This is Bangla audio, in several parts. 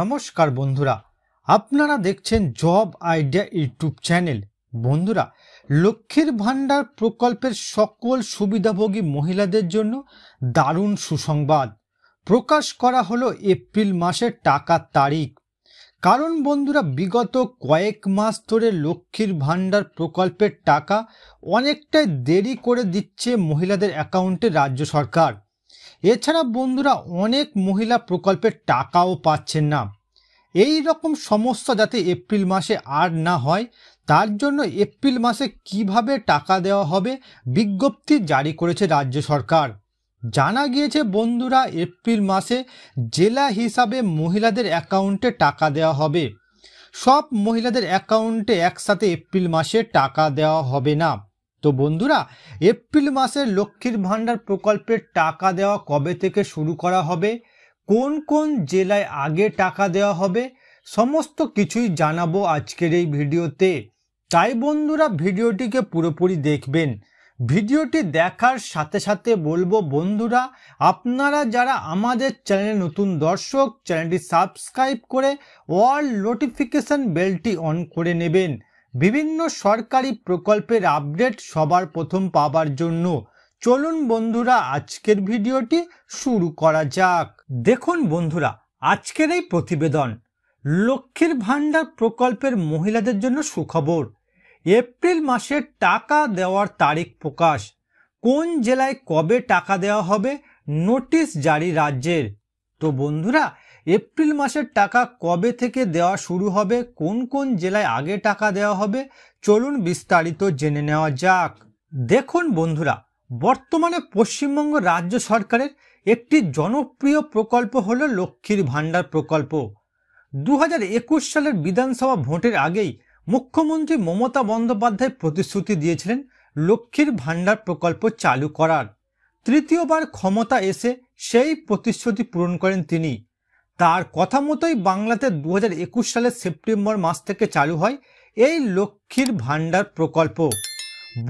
নমস্কার বন্ধুরা আপনারা দেখছেন জব আইডিয়া ইউটিউব চ্যানেল বন্ধুরা লক্ষ্মীর ভাণ্ডার প্রকল্পের সকল সুবিধাভোগী মহিলাদের জন্য দারুণ সুসংবাদ প্রকাশ করা হলো এপ্রিল মাসের টাকার তারিখ কারণ বন্ধুরা বিগত কয়েক মাস ধরে লক্ষ্মীর ভাণ্ডার প্রকল্পের টাকা অনেকটাই দেরি করে দিচ্ছে মহিলাদের অ্যাকাউন্টে রাজ্য সরকার এছাড়া বন্ধুরা অনেক মহিলা প্রকল্পের টাকাও পাচ্ছেন না এই রকম সমস্যা যাতে এপ্রিল মাসে আর না হয় তার জন্য এপ্রিল মাসে কিভাবে টাকা দেওয়া হবে বিজ্ঞপ্তি জারি করেছে রাজ্য সরকার জানা গিয়েছে বন্ধুরা এপ্রিল মাসে জেলা হিসাবে মহিলাদের অ্যাকাউন্টে টাকা দেওয়া হবে সব মহিলাদের অ্যাকাউন্টে একসাথে এপ্রিল মাসে টাকা দেওয়া হবে না তো বন্ধুরা এপ্রিল মাসের লক্ষ্মীর ভাণ্ডার প্রকল্পের টাকা দেওয়া কবে থেকে শুরু করা হবে কোন কোন জেলায় আগে টাকা দেওয়া হবে সমস্ত কিছুই জানাবো আজকের এই ভিডিওতে তাই বন্ধুরা ভিডিওটিকে পুরোপুরি দেখবেন ভিডিওটি দেখার সাথে সাথে বলবো বন্ধুরা আপনারা যারা আমাদের চ্যানেলে নতুন দর্শক চ্যানেলটি সাবস্ক্রাইব করে অল নোটিফিকেশান বেলটি অন করে নেবেন বিভিন্ন সরকারি প্রকল্পের আপডেট সবার প্রথম পাবার জন্য চলুন বন্ধুরা আজকের ভিডিওটি শুরু করা যাক দেখুন বন্ধুরা আজকের এই প্রতিবেদন লক্ষ্মীর ভাণ্ডার প্রকল্পের মহিলাদের জন্য সুখবর এপ্রিল মাসে টাকা দেওয়ার তারিখ প্রকাশ কোন জেলায় কবে টাকা দেওয়া হবে নোটিশ জারি রাজ্যের তো বন্ধুরা এপ্রিল মাসের টাকা কবে থেকে দেওয়া শুরু হবে কোন কোন জেলায় আগে টাকা দেওয়া হবে চলুন বিস্তারিত জেনে নেওয়া যাক দেখুন বন্ধুরা বর্তমানে পশ্চিমবঙ্গ রাজ্য সরকারের একটি জনপ্রিয় প্রকল্প হল লক্ষ্মীর ভাণ্ডার প্রকল্প দু সালের বিধানসভা ভোটের আগেই মুখ্যমন্ত্রী মমতা বন্দ্যোপাধ্যায় প্রতিশ্রুতি দিয়েছিলেন লক্ষ্মীর ভাণ্ডার প্রকল্প চালু করার তৃতীয়বার ক্ষমতা এসে সেই প্রতিশ্রুতি পূরণ করেন তিনি তার কথা মতোই বাংলাতে দু সালের সেপ্টেম্বর মাস থেকে চালু হয় এই লক্ষ্মীর ভাণ্ডার প্রকল্প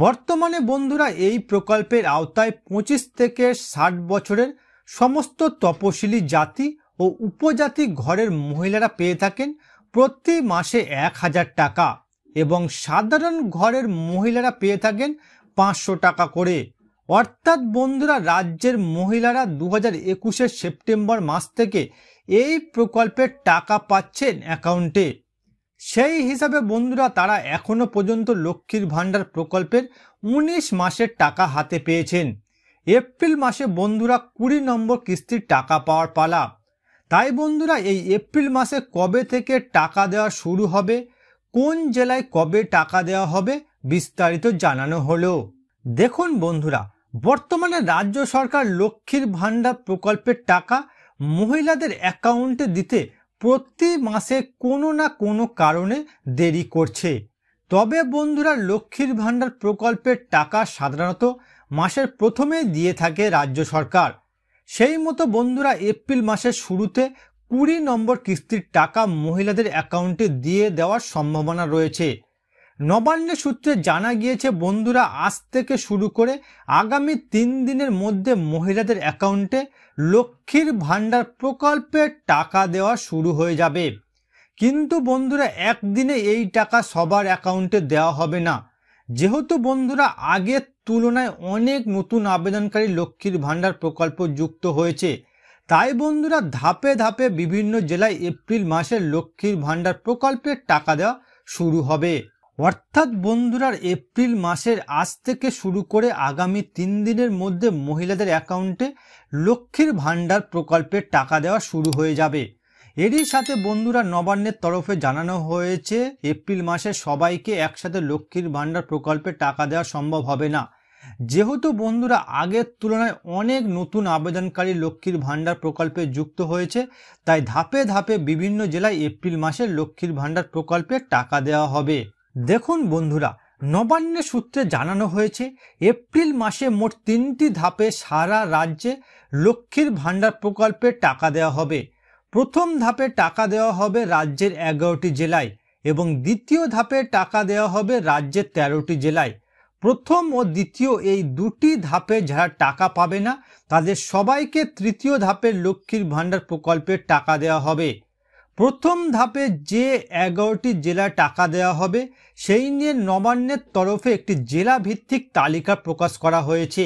বর্তমানে বন্ধুরা এই প্রকল্পের আওতায় পঁচিশ থেকে ষাট বছরের সমস্ত তপশিলি জাতি ও উপজাতি ঘরের মহিলারা পেয়ে থাকেন প্রতি মাসে এক হাজার টাকা এবং সাধারণ ঘরের মহিলারা পেয়ে থাকেন পাঁচশো টাকা করে অর্থাৎ বন্ধুরা রাজ্যের মহিলারা দু হাজার একুশের সেপ্টেম্বর মাস থেকে এই প্রকল্পের টাকা পাচ্ছেন অ্যাকাউন্টে সেই হিসাবে বন্ধুরা তারা এখনও পর্যন্ত লক্ষ্মীর ভাণ্ডার প্রকল্পের ১৯ মাসের টাকা হাতে পেয়েছেন এপ্রিল মাসে বন্ধুরা কুড়ি নম্বর কিস্তির টাকা পাওয়ার পালা তাই বন্ধুরা এই এপ্রিল মাসে কবে থেকে টাকা দেওয়া শুরু হবে কোন জেলায় কবে টাকা দেওয়া হবে বিস্তারিত জানানো হলো দেখুন বন্ধুরা বর্তমানে রাজ্য সরকার লক্ষ্মীর ভাণ্ডার প্রকল্পের টাকা মহিলাদের অ্যাকাউন্টে দিতে প্রতি মাসে কোনো না কোনো কারণে দেরি করছে তবে বন্ধুরা লক্ষ্মীর ভাণ্ডার প্রকল্পের টাকা সাধারণত মাসের প্রথমে দিয়ে থাকে রাজ্য সরকার সেই মতো বন্ধুরা এপ্রিল মাসের শুরুতে কুড়ি নম্বর কিস্তির টাকা মহিলাদের অ্যাকাউন্টে দিয়ে দেওয়ার সম্ভাবনা রয়েছে নবান্ন সূত্রে জানা গিয়েছে বন্ধুরা আজ থেকে শুরু করে আগামী তিন দিনের মধ্যে মহিলাদের অ্যাকাউন্টে লক্ষ্মীর ভাণ্ডার প্রকল্পে টাকা দেওয়া শুরু হয়ে যাবে কিন্তু বন্ধুরা একদিনে এই টাকা সবার অ্যাকাউন্টে দেওয়া হবে না যেহেতু বন্ধুরা আগের তুলনায় অনেক নতুন আবেদনকারী লক্ষ্মীর ভাণ্ডার প্রকল্প যুক্ত হয়েছে তাই বন্ধুরা ধাপে ধাপে বিভিন্ন জেলায় এপ্রিল মাসে লক্ষ্মীর ভাণ্ডার প্রকল্পের টাকা দেওয়া শুরু হবে অর্থাৎ বন্ধুরার এপ্রিল মাসের আজ থেকে শুরু করে আগামী তিন দিনের মধ্যে মহিলাদের অ্যাকাউন্টে লক্ষ্মীর ভাণ্ডার প্রকল্পের টাকা দেওয়া শুরু হয়ে যাবে এরই সাথে বন্ধুরা নবান্নের তরফে জানানো হয়েছে এপ্রিল মাসে সবাইকে একসাথে লক্ষ্মীর ভাণ্ডার প্রকল্পে টাকা দেওয়া সম্ভব হবে না যেহেতু বন্ধুরা আগের তুলনায় অনেক নতুন আবেদনকারী লক্ষ্মীর ভাণ্ডার প্রকল্পে যুক্ত হয়েছে তাই ধাপে ধাপে বিভিন্ন জেলায় এপ্রিল মাসে লক্ষ্মীর ভাণ্ডার প্রকল্পে টাকা দেওয়া হবে দেখুন বন্ধুরা নবান্ন সূত্রে জানানো হয়েছে এপ্রিল মাসে মোট তিনটি ধাপে সারা রাজ্যে লক্ষ্মীর ভাণ্ডার প্রকল্পে টাকা দেওয়া হবে প্রথম ধাপে টাকা দেওয়া হবে রাজ্যের এগারোটি জেলায় এবং দ্বিতীয় ধাপে টাকা দেওয়া হবে রাজ্যের তেরোটি জেলায় প্রথম ও দ্বিতীয় এই দুটি ধাপে যারা টাকা পাবে না তাদের সবাইকে তৃতীয় ধাপের লক্ষ্মীর ভাণ্ডার প্রকল্পের টাকা দেওয়া হবে প্রথম ধাপে যে এগারোটি জেলা টাকা দেওয়া হবে সেই নিয়ে নবান্নের তরফে একটি জেলা ভিত্তিক তালিকা প্রকাশ করা হয়েছে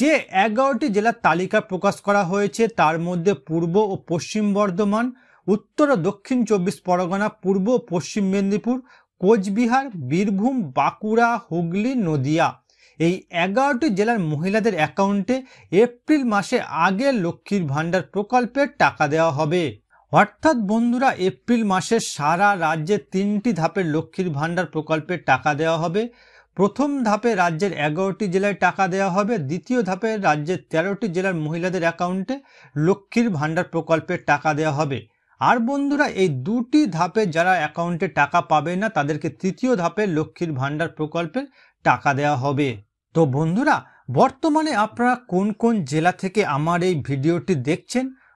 যে এগারোটি জেলার তালিকা প্রকাশ করা হয়েছে তার মধ্যে পূর্ব ও পশ্চিম বর্ধমান উত্তর ও দক্ষিণ চব্বিশ পরগনা পূর্ব ও পশ্চিম মেদিনীপুর কোচবিহার বীরভূম বাঁকুড়া হুগলি নদিয়া এই এগারোটি জেলার মহিলাদের অ্যাকাউন্টে এপ্রিল মাসে আগে লক্ষ্মীর ভাণ্ডার প্রকল্পের টাকা দেওয়া হবে অর্থাৎ বন্ধুরা এপ্রিল মাসে সারা রাজ্যে তিনটি ধাপের লক্ষ্মীর ভাণ্ডার প্রকল্পের টাকা দেওয়া হবে প্রথম ধাপে রাজ্যের এগারোটি জেলায় টাকা দেওয়া হবে দ্বিতীয় ধাপে রাজ্যের তেরোটি জেলার মহিলাদের অ্যাকাউন্টে লক্ষ্মীর ভাণ্ডার প্রকল্পের টাকা দেওয়া হবে আর বন্ধুরা এই দুটি ধাপে যারা অ্যাকাউন্টে টাকা পাবে না তাদেরকে তৃতীয় ধাপে লক্ষ্মীর ভাণ্ডার প্রকল্পের টাকা দেওয়া হবে তো বন্ধুরা বর্তমানে আপনারা কোন কোন জেলা থেকে আমার এই ভিডিওটি দেখছেন